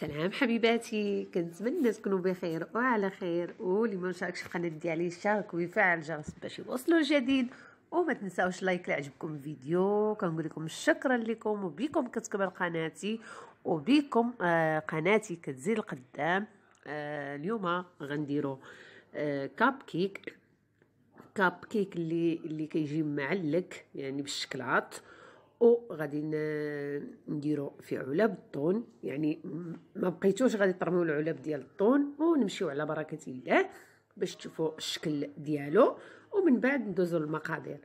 سلام حبيباتي كنتمنى تكونوا بخير وعلى خير واللي ما شاركش في القناه ديالي شارك ويفعل الجرس باش يوصلوا جديد وما تنساوش لايك لعجبكم الفيديو كنقول لكم شكرا لكم وبكم كتكبر قناتي وبكم آه قناتي كتزيد القدام آه اليوم غنديروا آه كاب كيك كاب كيك اللي اللي كيجي معلك يعني بالشكلاط آه وغادي نديرو في علب الطون يعني ما بقيتوش غادي ترميو العلب ديال الطون ونمشيو على بركه الله باش تشوفوا الشكل ديالو ومن بعد ندوزو للمقادير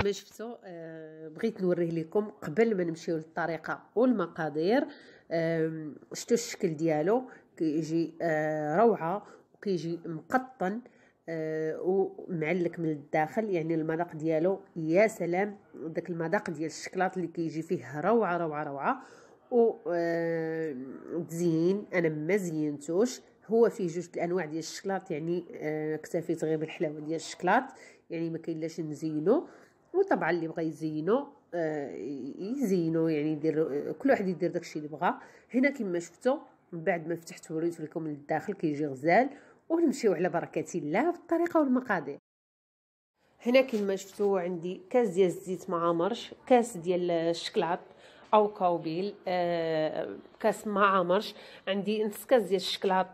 كما شفتوا آه، بغيت نوريه لكم قبل ما نمشيو للطريقه والمقادير شفتوا الشكل ديالو كيجي آه، روعه وكيجي مقطن آه، ومعلك من الداخل يعني المذاق ديالو يا سلام داك المذاق ديال الشكلاط اللي كيجي فيه روعه روعه روعه و تزين انا ما زينتوش هو فيه جوج الانواع ديال الشكلاط يعني اكتفيت غير بالحلاوه ديال الشكلاط يعني ما كاين لاش نزينو وطبعا اللي بغى يزينو آه، يزينو يعني يدير آه، كل واحد يدير داكشي اللي بغا هنا كما شفتو من بعد ما فتحت وريت لكم الداخل كيجي غزال ونمشيو على بركه الله في الطريقه والمقادير هنا كما شفتوا عندي كاس ديال الزيت ما عمرش كاس ديال الشكلاط او كاوبيل آه كاس ما عمرش عندي نص كاس ديال الشكلاط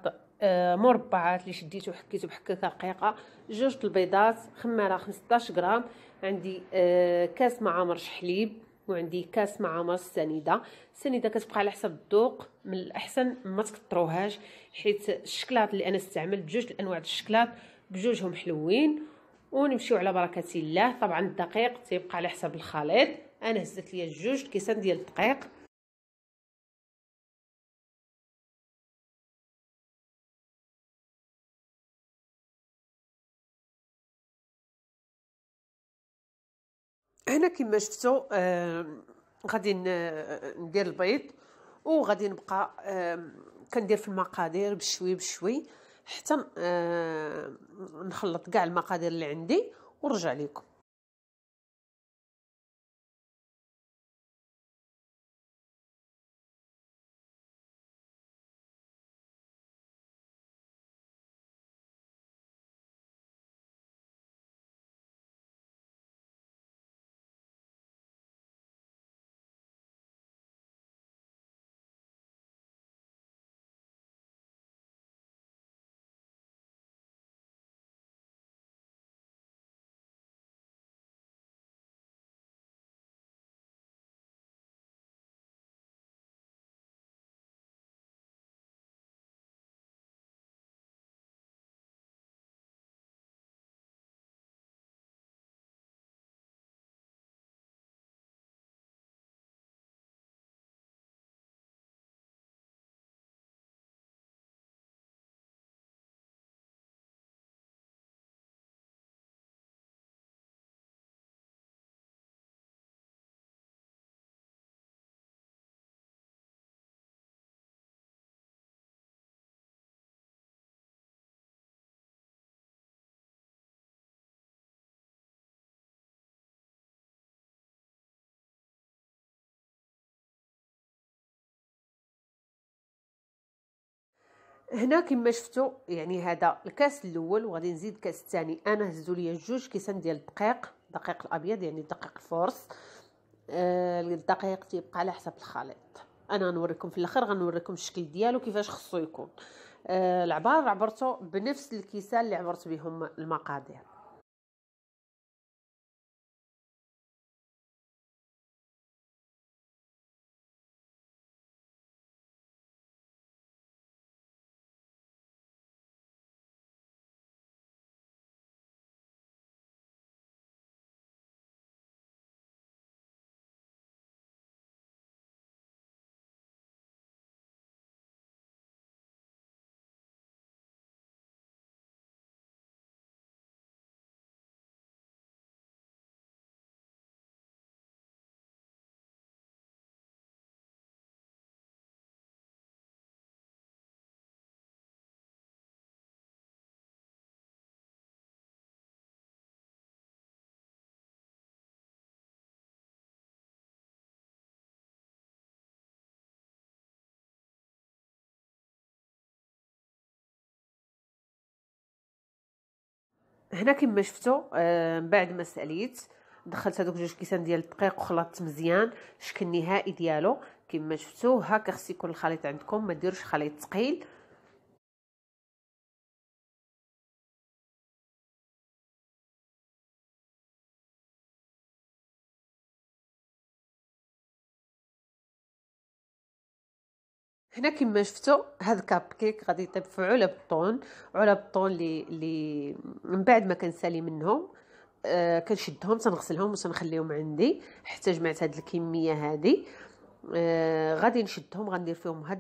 آه، مربعات اللي شديته وحكيته بحكاكه رقيقه جوج البيضات خماره 15 غرام عندي آه، كاس معمر حليب وعندي كاس معمر السنيده السنيده كتبقى على حسب الذوق من الاحسن ما تكثروهاش حيت الشكلاط اللي انا استعملت بجوج الانواع ديال الشكلاط بجوجهم حلوين ونمشيو على بركه الله طبعا الدقيق تيبقى على حسب الخليط انا هزت ليا جوج كيسان ديال الدقيق هنا كما شفتوا آه، غادي آه، ندير البيض وغادي نبقى آه، كندير في المقادير بشوي بشوي حتى نخلط كاع المقادير اللي عندي ونرجع لكم هنا كما شفتوا يعني هذا الكاس الاول وغادي نزيد الكاس الثاني انا هزوا لي جوج كيسان ديال الدقيق الدقيق الابيض يعني الدقيق الفورس آه الدقيق تيبقى على حسب الخليط انا غنوريكم في الاخر غنوريكم الشكل ديالو كيفاش خصو يكون آه العبار عبرته بنفس الكيسان اللي عبرت بهم المقادير هنا كما شفتوا آه، من بعد ما ساليت دخلت هذوك جوج كيسان ديال الدقيق وخلطت مزيان الشكل النهائي ديالو كما شفتوا هكا خص يكون الخليط عندكم ما ديروش خليط ثقيل هنا كما شفتوا هذا الكاب كيك غادي يطيب في علب الطون علب الطون اللي اللي من بعد ما كنسالي منهم آه كنشدهم تنغسلهم وتنخليهم عندي حتى جمعت هذه الكميه هذه آه غادي نشدهم غندير فيهم هذا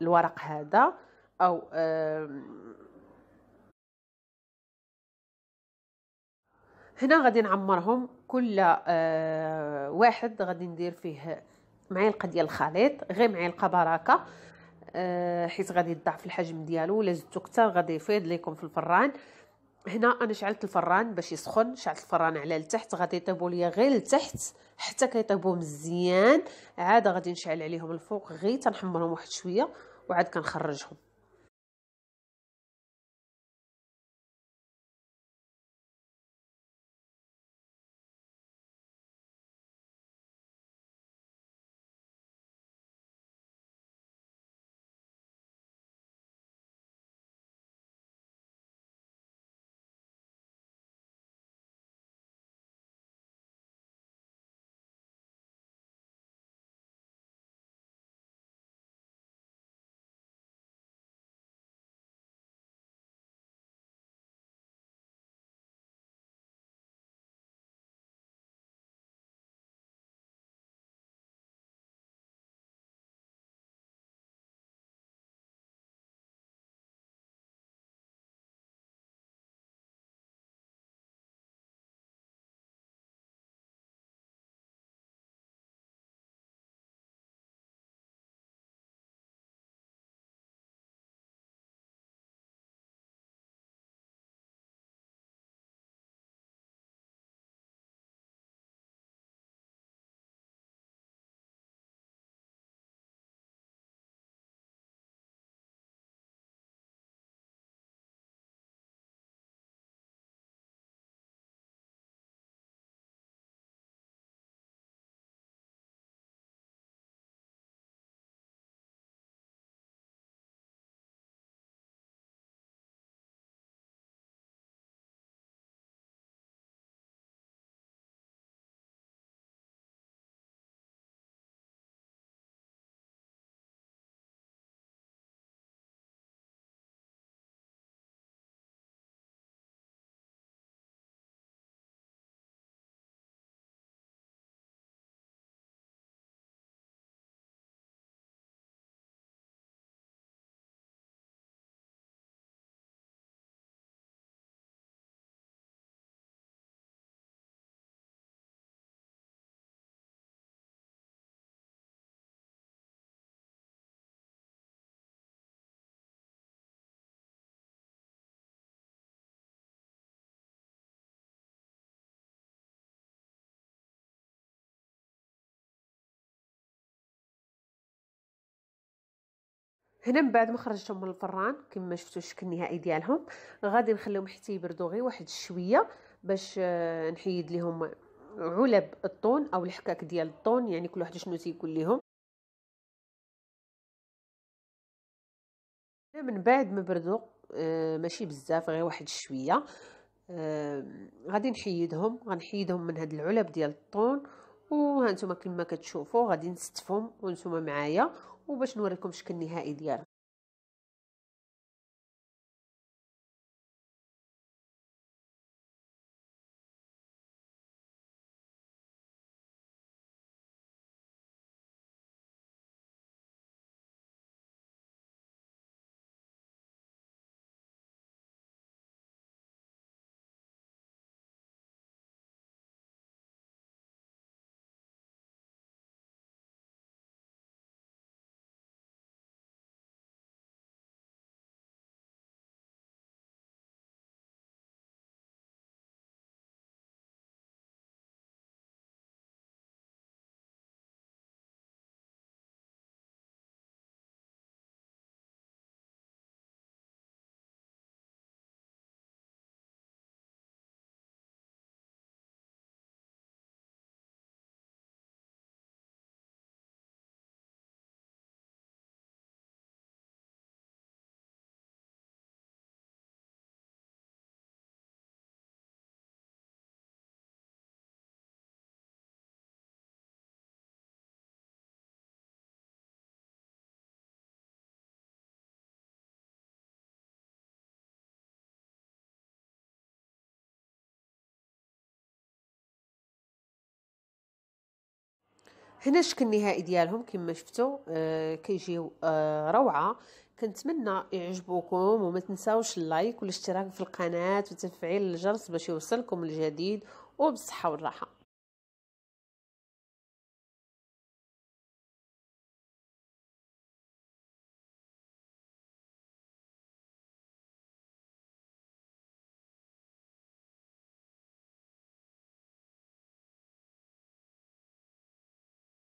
الورق هذا او آه هنا غادي نعمرهم كل آه واحد غادي ندير فيه معلقه ديال الخليط غير معلقه بركه أه حيت غادي يضعف الحجم ديالو الا زدتو كثر غادي يفيض لكم في الفران هنا انا شعلت الفران باش يسخن شعلت الفران على التحت غادي يطيبوا ليا غير التحت حتى كيطيبوا مزيان عاد غادي نشعل عليهم الفوق غير تنحمرهم واحد شويه وعاد كنخرجهم هنا من بعد ما خرجتهم من الفران كما شفتوا الشكل النهائي ديالهم غادي نخليهم حتى يبردوا غير واحد شويه باش آه، نحيد لهم علب الطون او الحكاك ديال الطون يعني كل واحد شنو تيكون ليهم من بعد ما بردوا آه، ماشي بزاف غير واحد شويه آه، غادي نحيدهم غنحيدهم من هاد العلب ديال الطون وهانتوما كما كتشوفوا غادي نستفهم وانتوما معايا وباش نوريكم الشكل النهائي ديالو هنا الشكل النهائي ديالهم كما شفتوا آه كيجيو آه روعه كنتمنى يعجبوكم وما تنساوش اللايك والاشتراك في القناه وتفعيل الجرس باش يوصلكم الجديد وبالصحه والراحه